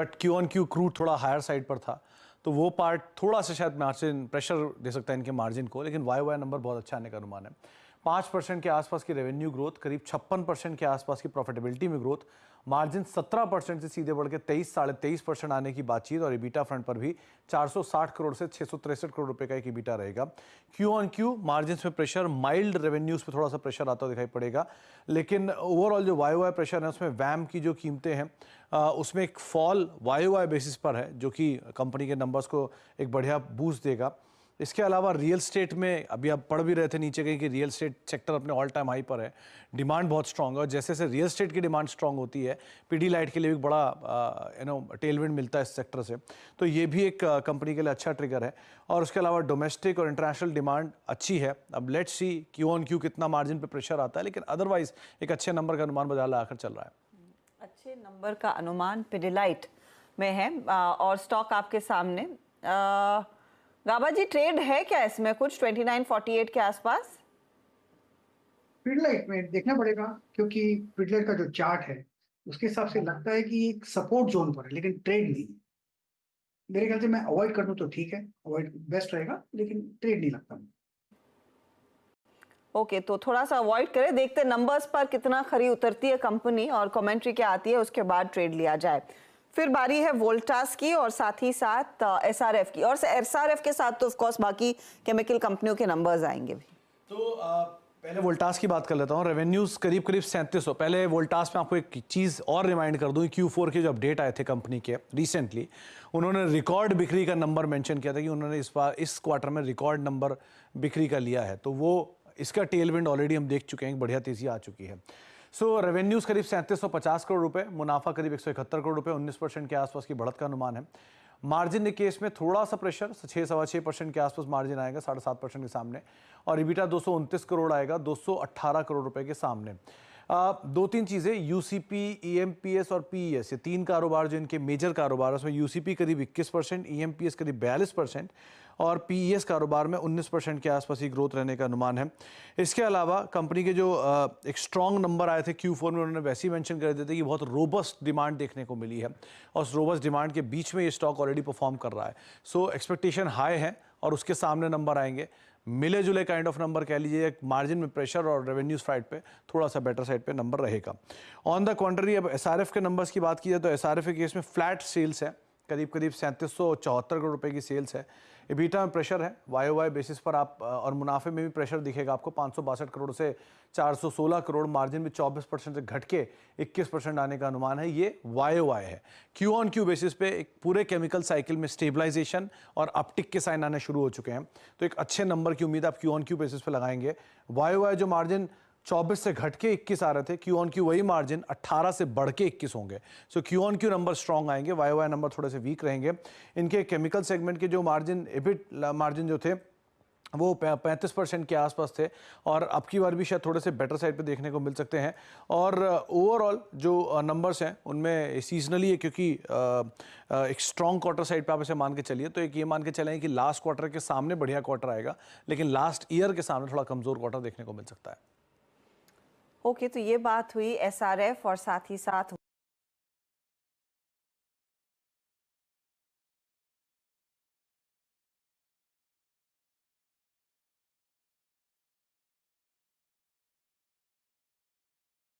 but Q on Q crude थोड़ा higher side पर था तो वो पार्ट थोड़ा सा शायद मार्जिन प्रेशर दे सकता है इनके मार्जिन को लेकिन वाई वाई नंबर बहुत अच्छा आने का अनुमान है पाँच परसेंट के आसपास की रेवेन्यू ग्रोथ करीब छप्पन परसेंट के आसपास की प्रॉफिटेबिलिटी में ग्रोथ मार्जिन सत्रह परसेंट से सीधे बढ़ के तेईस साढ़े तेईस परसेंट आने की बातचीत और इबीटा फ्रंट पर भी चार सौ साठ करोड़ से छः करोड़ रुपए का एक इबीटा रहेगा क्यू ऑन क्यू मार्जिन में प्रेशर माइल्ड रेवेन्यूज पर थोड़ा सा प्रेशर आता दिखाई पड़ेगा लेकिन ओवरऑल जो वाई वाई प्रेशर है उसमें वैम की जो कीमतें हैं उसमें एक फॉल वाई वाई बेसिस पर है जो कि कंपनी के नंबर्स को एक बढ़िया बूस्ट देगा इसके अलावा रियल स्टेट में अभी आप पढ़ भी रहे थे नीचे कहीं कि रियल स्टेट सेक्टर अपने ऑल टाइम हाई पर है डिमांड बहुत स्ट्रांग है और जैसे जैसे रियल स्टेट की डिमांड स्ट्रांग होती है पीडी लाइट के लिए भी बड़ा यू नो टेलविंड मिलता है इस सेक्टर से तो ये भी एक कंपनी के लिए अच्छा ट्रिगर है और उसके अलावा डोमेस्टिक और इंटरनेशनल डिमांड अच्छी है अब let's see Q on Q कितना मार्जिन पर प्रेशर आता है लेकिन अदरवाइज एक अच्छे नंबर का अनुमान बाजार आकर चल रहा है अच्छे नंबर का अनुमान लाइट में है और स्टॉक आपके सामने आ... गाबा जी ट्रेड है क्या इसमें कुछ 2948 के आसपास पिडलाइट में देखना पड़ेगा क्योंकि पिडलाइट का जो चार्ट है उसके हिसाब से लगता है कि एक सपोर्ट जोन पर है लेकिन ट्रेड नहीं मेरे ख्याल से मैं अवॉइड कर दूँ तो ठीक है अवॉइड बेस्ट रहेगा लेकिन ट्रेड नहीं लगता मुझे ओके okay, तो थोड़ा सा अवॉइड करें देखते नंबर्स पर कितना खरी उतरती है कंपनी और कमेंट्री क्या आती है उसके बाद ट्रेड लिया जाए फिर बारी है वोल्टास की और साथ ही साथ एस आर एफ की और एस आर एफ के साथ तो ऑफकोर्स बाकी केमिकल कंपनियों के नंबर्स आएंगे भी तो आ, पहले वोल्टास की बात कर लेता हूँ रेवेन्यूज करीब करीब सैंतीस सौ पहले वोल्टास में आपको एक चीज़ और रिमाइंड कर दूँ क्यू फोर के जो अपडेट आए थे कंपनी के रिसेंटली उन्होंने रिकॉर्ड बिक्री का नंबर मेंशन किया था कि उन्होंने इस बार इस क्वार्टर में रिकॉर्ड नंबर बिक्री का लिया है तो वो इसका टेलविंड ऑलरेडी हम देख चुके हैं बढ़िया तेज़ी आ चुकी है सो so, रेवेन्यूज करीब सैंतीस करोड़ रुपए मुनाफा करीब इकहत्तर करोड़ रुपए 19 परसेंट के आसपास की बढ़त का अनुमान है मार्जिन के केस में थोड़ा सा प्रेशर छः सवा छः परसेंट के आसपास मार्जिन आएगा साढ़े सात परसेंट के सामने और इबिटा दो करोड़ आएगा अट्ठारह करोड़ रुपए के सामने दो तीन चीज़ें यूसीपी एस e और पी ई एस ये तीन कारोबार जो इनके मेजर कारोबार उसमें यूसीपी करीब इक्कीस percent E M P S करीब बयालीस परसेंट और पी ई एस कारोबार में उन्नीस परसेंट के आसपास ही ग्रोथ रहने का अनुमान है इसके अलावा कंपनी के जो एक स्ट्रॉन्ग नंबर आए थे क्यू फोर में उन्होंने वैसे ही मैंशन कर दिए थे कि बहुत रोबस्ट डिमांड देखने को मिली है और उस रोबस्ट डिमांड के बीच में ये स्टॉक ऑलरेडी परफॉर्म कर रहा है सो एक्सपेक्टेशन हाई है और उसके सामने नंबर आएंगे मिले जुले काइंड ऑफ नंबर कह लीजिए मार्जिन में प्रेशर और रेवेन्यू साइड पे थोड़ा सा बेटर साइड पे नंबर रहेगा ऑन द कॉन्ट्री अब एस के नंबर्स की बात की जाए तो एस के केस में फ्लैट सेल्स है करीब करीब सैंतीस सौ चौहत्तर करोड़ रुपए की सेल्स है इबीटा में प्रेशर है वाई वाई बेसिस पर आप और मुनाफे में भी प्रेशर दिखेगा आपको पाँच करोड़ से 416 करोड़ मार्जिन में 24 परसेंट से घट के इक्कीस परसेंट आने का अनुमान है ये वाई वाई है क्यू ऑन क्यू बेसिस पे एक पूरे केमिकल साइकिल में स्टेबलाइजेशन और अपटिक के साइन आने शुरू हो चुके हैं तो एक अच्छे नंबर की उम्मीद आप क्यू ऑन क्यू बेसिस पे लगाएंगे वाई वाई जो मार्जिन 24 से घट के 21 आ रहे थे क्यू ऑन क्यू वही मार्जिन 18 से बढ़ के 21 होंगे so Q on Q number strong आएंगे वाई वाई नंबर थोड़े से वीक रहेंगे इनके केमिकल सेगमेंट के जो मार्जिन एबिट मार्जिन जो थे वो पैंतीस परसेंट के आसपास थे और अब की बार भी शायद थोड़े से बेटर साइड पे देखने को मिल सकते हैं और ओवरऑल uh, जो नंबर्स uh, हैं उनमें सीजनली है क्योंकि uh, एक स्ट्रॉन्ग क्वार्टर साइड पे आप इसे मान के चलिए तो एक ये मान के चलें कि लास्ट क्वार्टर के सामने बढ़िया क्वार्टर आएगा लेकिन लास्ट ईयर के सामने थोड़ा कमज़ोर क्वार्टर देखने को मिल सकता है ओके तो ये बात हुई एसआरएफ और साथ ही साथ